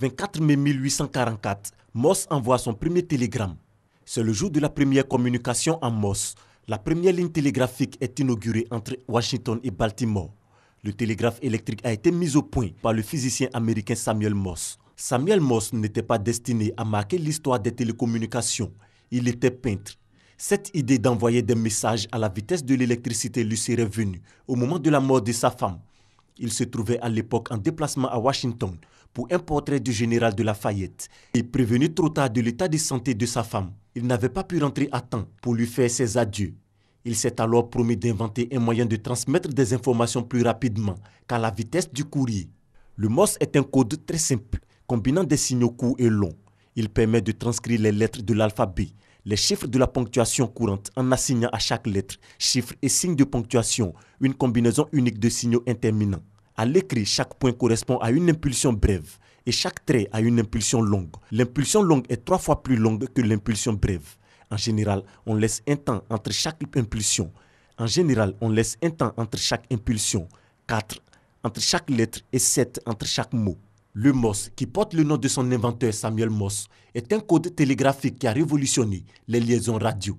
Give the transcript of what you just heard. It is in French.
24 mai 1844, Moss envoie son premier télégramme. C'est le jour de la première communication en Moss. La première ligne télégraphique est inaugurée entre Washington et Baltimore. Le télégraphe électrique a été mis au point par le physicien américain Samuel Moss. Samuel Moss n'était pas destiné à marquer l'histoire des télécommunications. Il était peintre. Cette idée d'envoyer des messages à la vitesse de l'électricité lui serait venue au moment de la mort de sa femme, il se trouvait à l'époque en déplacement à Washington pour un portrait du général de Lafayette. Et prévenu trop tard de l'état de santé de sa femme, il n'avait pas pu rentrer à temps pour lui faire ses adieux. Il s'est alors promis d'inventer un moyen de transmettre des informations plus rapidement qu'à la vitesse du courrier. Le MOS est un code très simple, combinant des signaux courts et longs. Il permet de transcrire les lettres de l'alphabet, les chiffres de la ponctuation courante en assignant à chaque lettre, chiffre et signe de ponctuation, une combinaison unique de signaux interminants. À l'écrit, chaque point correspond à une impulsion brève et chaque trait à une impulsion longue. L'impulsion longue est trois fois plus longue que l'impulsion brève. En général, on laisse un temps entre chaque impulsion. En général, on laisse un temps entre chaque impulsion, 4 entre chaque lettre et 7 entre chaque mot. Le MOS, qui porte le nom de son inventeur Samuel Moss, est un code télégraphique qui a révolutionné les liaisons radio.